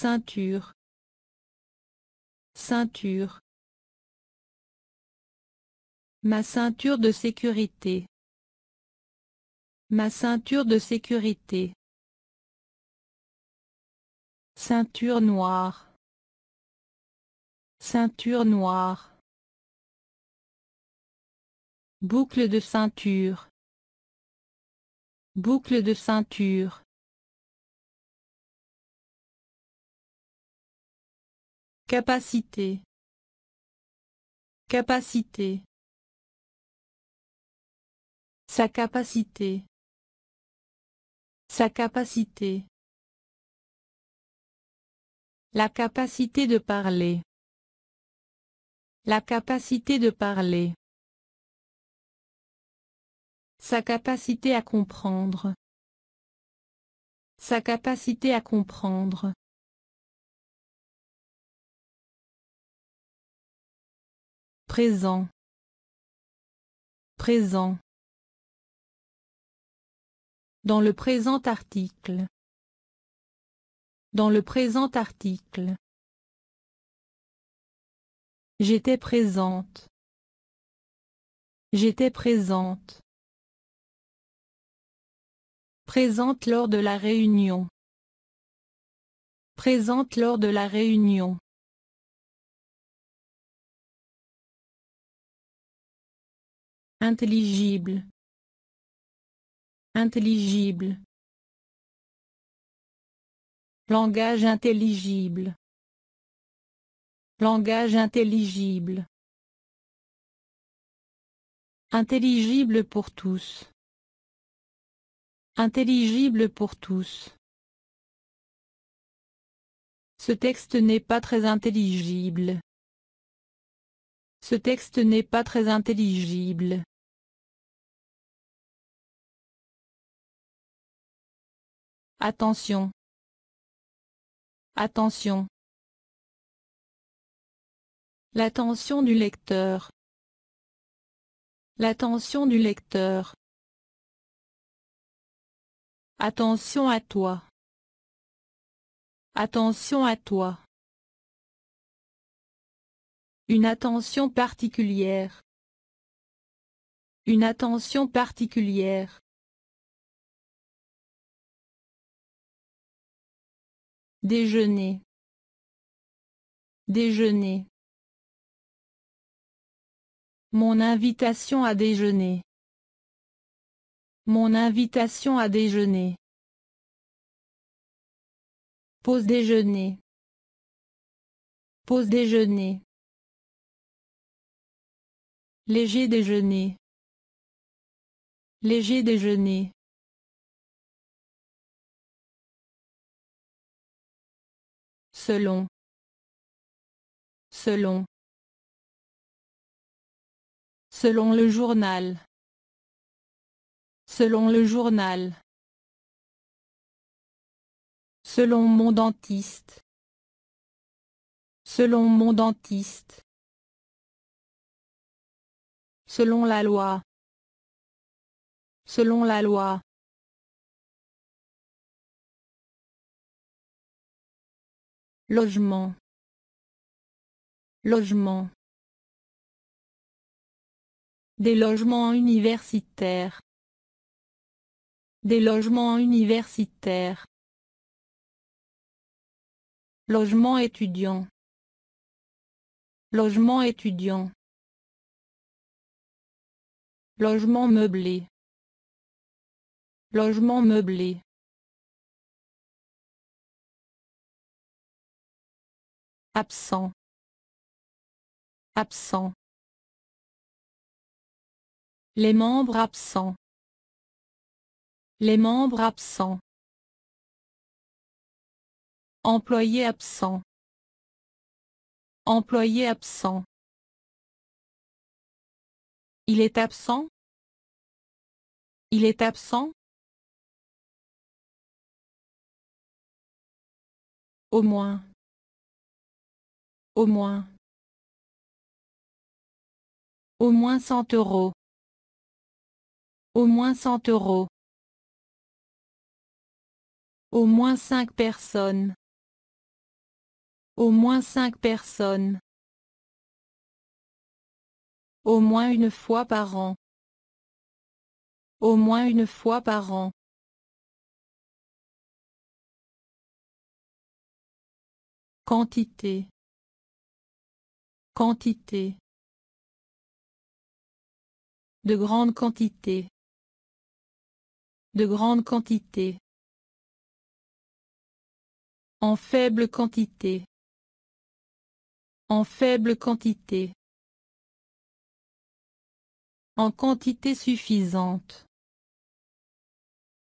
Ceinture. Ceinture. Ma ceinture de sécurité. Ma ceinture de sécurité. Ceinture noire. Ceinture noire. Boucle de ceinture. Boucle de ceinture. Capacité. Capacité. Sa capacité. Sa capacité. La capacité de parler. La capacité de parler. Sa capacité à comprendre. Sa capacité à comprendre. Présent. Présent. Dans le présent article. Dans le présent article. J'étais présente. J'étais présente. Présente lors de la réunion. Présente lors de la réunion. intelligible intelligible langage intelligible langage intelligible intelligible pour tous intelligible pour tous ce texte n'est pas très intelligible. Ce texte n'est pas très intelligible. Attention. Attention. L'attention du lecteur. L'attention du lecteur. Attention à toi. Attention à toi. Une attention particulière. Une attention particulière. déjeuner déjeuner mon invitation à déjeuner mon invitation à déjeuner pause déjeuner pause déjeuner léger déjeuner léger déjeuner selon selon selon le journal selon le journal selon mon dentiste selon mon dentiste selon la loi selon la loi Logement. Logement. Des logements universitaires. Des logements universitaires. Logement étudiant. Logement étudiant. Logement meublé. Logement meublé. absent absent les membres absents les membres absents employé absent employé absent il est absent il est absent au moins au moins. Au moins 100 euros. Au moins cent euros. Au moins cinq personnes. Au moins cinq personnes. Au moins une fois par an. Au moins une fois par an. Quantité Quantité. De grande quantité. De grande quantité. En faible quantité. En faible quantité. En quantité suffisante.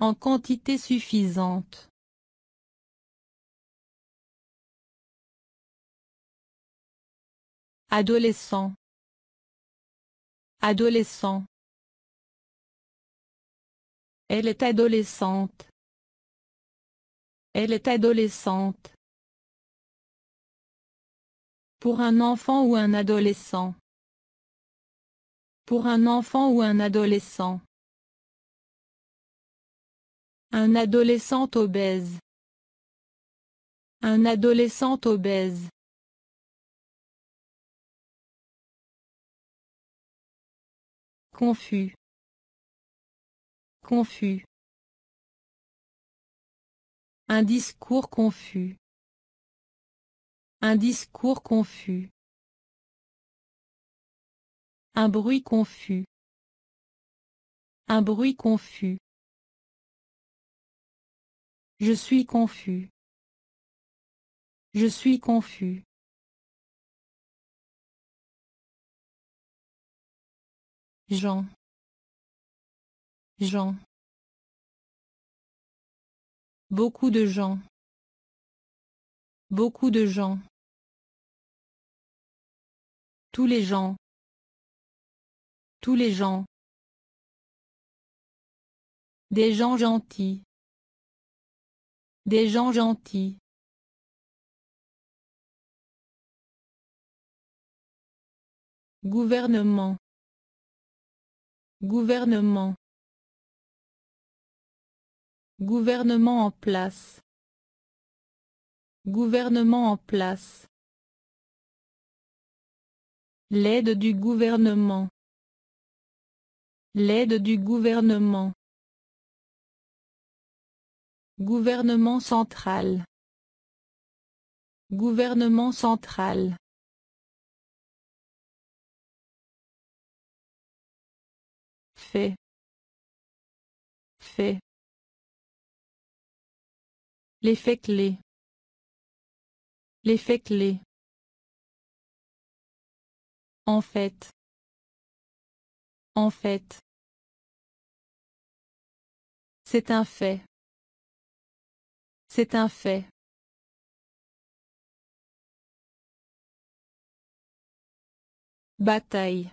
En quantité suffisante. Adolescent. Adolescent. Elle est adolescente. Elle est adolescente. Pour un enfant ou un adolescent. Pour un enfant ou un adolescent. Un adolescent obèse. Un adolescent obèse. confus confus un discours confus un discours confus un bruit confus un bruit confus je suis confus je suis confus Jean Jean Beaucoup de gens Beaucoup de gens Tous les gens Tous les gens Des gens gentils Des gens gentils Gouvernement Gouvernement. Gouvernement en place. Gouvernement en place. L'aide du gouvernement. L'aide du gouvernement. Gouvernement central. Gouvernement central. fait fait l'effet clé l'effet clé en fait en fait c'est un fait c'est un fait Bataille.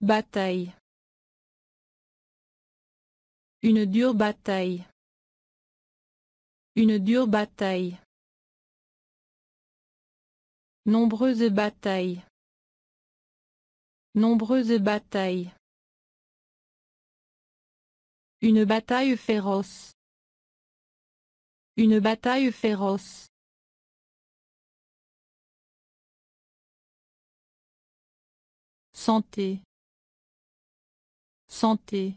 Bataille. Une dure bataille. Une dure bataille. Nombreuses batailles. Nombreuses batailles. Une bataille féroce. Une bataille féroce. Santé. Santé.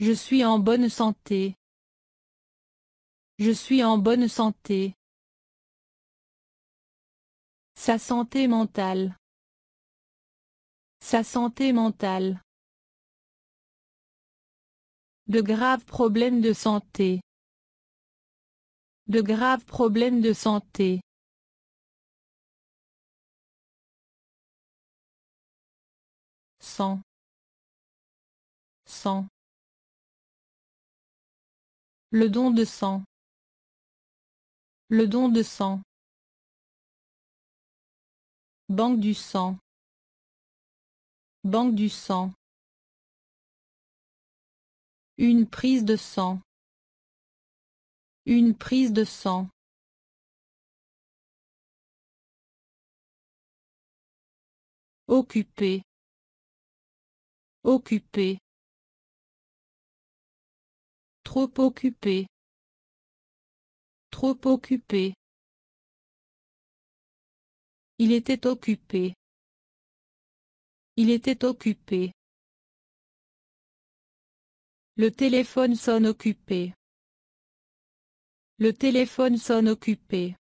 Je suis en bonne santé. Je suis en bonne santé. Sa santé mentale. Sa santé mentale. De graves problèmes de santé. De graves problèmes de santé. sang le don de sang le don de sang banque du sang banque du sang une prise de sang une prise de sang Occupé. Occupé. Trop occupé. Trop occupé. Il était occupé. Il était occupé. Le téléphone sonne occupé. Le téléphone sonne occupé.